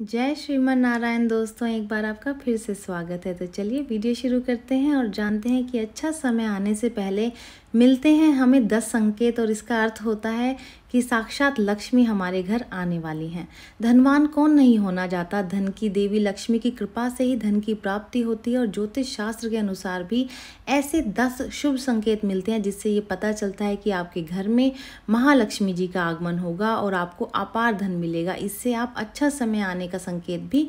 जय श्रीमान नारायण दोस्तों एक बार आपका फिर से स्वागत है तो चलिए वीडियो शुरू करते हैं और जानते हैं कि अच्छा समय आने से पहले मिलते हैं हमें दस संकेत और इसका अर्थ होता है कि साक्षात लक्ष्मी हमारे घर आने वाली हैं धनवान कौन नहीं होना जाता धन की देवी लक्ष्मी की कृपा से ही धन की प्राप्ति होती है और ज्योतिष शास्त्र के अनुसार भी ऐसे दस शुभ संकेत मिलते हैं जिससे ये पता चलता है कि आपके घर में महालक्ष्मी जी का आगमन होगा और आपको अपार धन मिलेगा इससे आप अच्छा समय आने का संकेत भी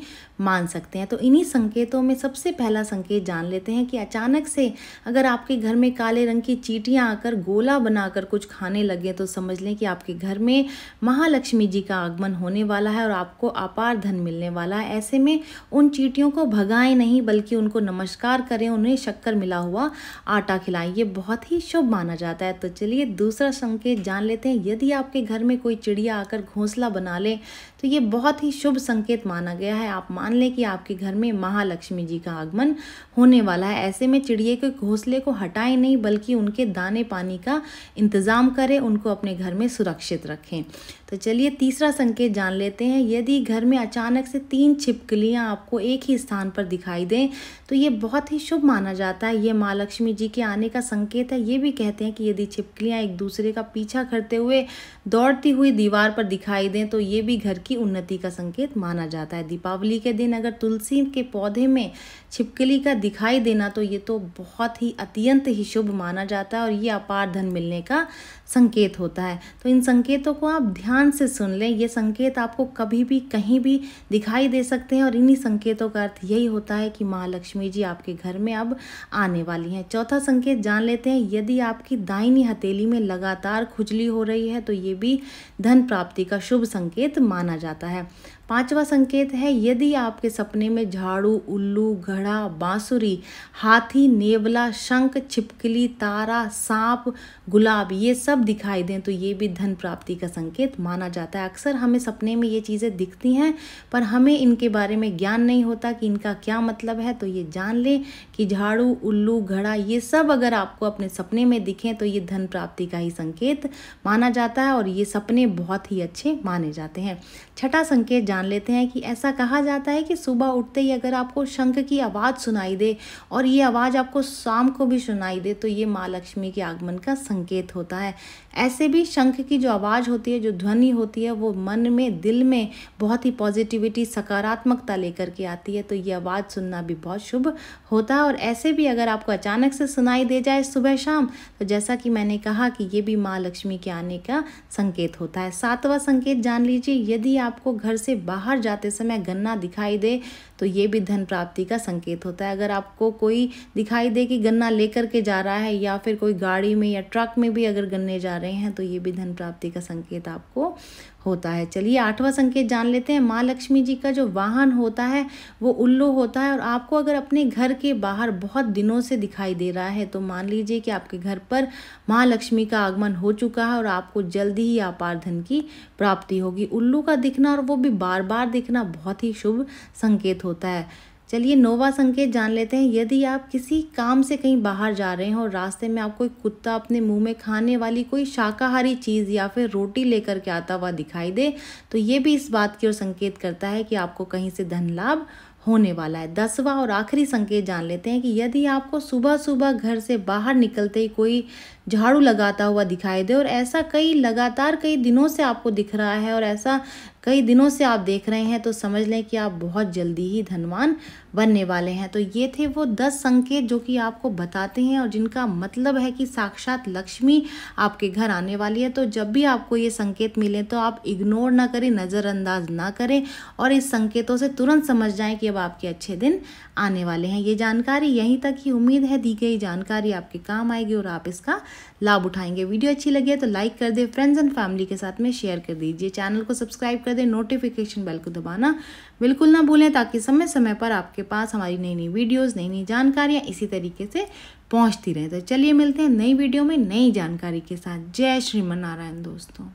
मान सकते हैं तो इन्हीं संकेतों में सबसे पहला संकेत जान लेते हैं कि अचानक से अगर आपके घर में काले रंग की चीटी चींटियाँ आकर गोला बनाकर कुछ खाने लगे तो समझ लें कि आपके घर में महालक्ष्मी जी का आगमन होने वाला है और आपको अपार धन मिलने वाला है ऐसे में उन चींटियों को भगाएं नहीं बल्कि उनको नमस्कार करें उन्हें शक्कर मिला हुआ आटा खिलाएं ये बहुत ही शुभ माना जाता है तो चलिए दूसरा संकेत जान लेते हैं यदि आपके घर में कोई चिड़िया आकर घोंसला बना ले तो ये बहुत ही शुभ संकेत माना गया है आप मान लें कि आपके घर में महालक्ष्मी जी का आगमन होने वाला है ऐसे में चिड़िए के घोंसले को हटाएं नहीं बल्कि उनके दाने पानी का इंतज़ाम करें उनको अपने घर में सुरक्षित रखें तो चलिए तीसरा संकेत जान लेते हैं यदि घर में अचानक से तीन छिपकलियाँ आपको एक ही स्थान पर दिखाई दें तो ये बहुत ही शुभ माना जाता है ये माँ लक्ष्मी जी के आने का संकेत है ये भी कहते हैं कि यदि छिपकलियाँ एक दूसरे का पीछा करते हुए दौड़ती हुई दीवार पर दिखाई दें तो ये भी घर की उन्नति का संकेत माना जाता है दीपावली के दिन अगर तुलसी के पौधे में छिपकली का दिखाई देना तो ये तो बहुत ही अत्यंत ही शुभ माना जाता है और और ये अपार धन मिलने का संकेत होता है तो इन संकेतों को आप ध्यान से सुन लें ये संकेत आपको कभी भी कहीं भी दिखाई दे सकते हैं और इन्हीं संकेतों का अर्थ यही होता है कि माँ लक्ष्मी जी आपके घर में अब आने वाली हैं चौथा संकेत जान लेते हैं यदि आपकी दाइनी हथेली में लगातार खुजली हो रही है तो ये भी धन प्राप्ति का शुभ संकेत माना जाता है पांचवा संकेत है यदि आपके सपने में झाड़ू उल्लू घड़ा बांसुरी हाथी नेवला शंख छिपकली तारा सांप गुलाब ये सब दिखाई दें तो ये भी धन प्राप्ति का संकेत माना जाता है अक्सर हमें सपने में ये चीज़ें दिखती हैं पर हमें इनके बारे में ज्ञान नहीं होता कि इनका क्या मतलब है तो ये जान लें कि झाड़ू उल्लू घड़ा ये सब अगर आपको अपने सपने में दिखें तो ये धन प्राप्ति का ही संकेत माना जाता है और ये सपने बहुत ही अच्छे माने जाते हैं छठा संकेत जान लेते हैं कि ऐसा कहा जाता है कि सुबह उठते ही अगर आपको शंख की आवाज़ सुनाई दे और ये आवाज़ आपको शाम को भी सुनाई दे तो ये माँ लक्ष्मी के आगमन का संकेत होता है ऐसे भी शंख की जो आवाज़ होती है जो ध्वनि होती है वो मन में दिल में बहुत ही पॉजिटिविटी सकारात्मकता लेकर के आती है तो ये आवाज़ सुनना भी बहुत शुभ होता है और ऐसे भी अगर आपको अचानक से सुनाई दे जाए सुबह शाम तो जैसा कि मैंने कहा कि ये भी माँ लक्ष्मी के आने का संकेत होता है सातवां संकेत जान लीजिए यदि आप आपको घर से बाहर जाते समय गन्ना दिखाई दे तो ये भी धन प्राप्ति का संकेत होता है अगर आपको कोई दिखाई दे कि गन्ना लेकर के जा रहा है या फिर कोई गाड़ी में या ट्रक में भी अगर गन्ने जा रहे हैं तो ये भी धन प्राप्ति का संकेत आपको होता है चलिए आठवां संकेत जान लेते हैं माँ लक्ष्मी जी का जो वाहन होता है वो उल्लू होता है और आपको अगर अपने घर के बाहर बहुत दिनों से दिखाई दे रहा है तो मान लीजिए कि आपके घर पर माँ लक्ष्मी का आगमन हो चुका है और आपको जल्दी ही अपार धन की प्राप्ति होगी उल्लू का दिखना और वो भी बार बार दिखना बहुत ही शुभ संकेत होता है चलिए नोवा संकेत जान लेते हैं यदि आप किसी काम से कहीं बाहर जा रहे हैं और रास्ते में आप कोई कुत्ता अपने मुंह में खाने वाली कोई शाकाहारी चीज़ या फिर रोटी लेकर के आता हुआ दिखाई दे तो ये भी इस बात की ओर संकेत करता है कि आपको कहीं से धन लाभ होने वाला है दसवा और आखिरी संकेत जान लेते हैं कि यदि आपको सुबह सुबह घर से बाहर निकलते ही कोई झाड़ू लगाता हुआ दिखाई दे और ऐसा कई लगातार कई दिनों से आपको दिख रहा है और ऐसा कई दिनों से आप देख रहे हैं तो समझ लें कि आप बहुत जल्दी ही धनवान बनने वाले हैं तो ये थे वो दस संकेत जो कि आपको बताते हैं और जिनका मतलब है कि साक्षात लक्ष्मी आपके घर आने वाली है तो जब भी आपको ये संकेत मिले तो आप इग्नोर ना करें नज़रअंदाज ना करें और इस संकेतों से तुरंत समझ जाएं कि अब आपके अच्छे दिन आने वाले हैं ये जानकारी यहीं तक ही उम्मीद है दी गई जानकारी आपके काम आएगी और आप इसका लाभ उठाएंगे वीडियो अच्छी लगी है तो लाइक कर दें फ्रेंड्स एंड फैमिली के साथ में शेयर कर दीजिए चैनल को सब्सक्राइब कर दें नोटिफिकेशन बेल को दबाना बिल्कुल ना भूलें ताकि समय समय पर आपके पास हमारी नई नई वीडियोज़ नई नई जानकारियाँ इसी तरीके से पहुँचती रहें तो चलिए मिलते हैं नई वीडियो में नई जानकारी के साथ जय श्रीमन नारायण दोस्तों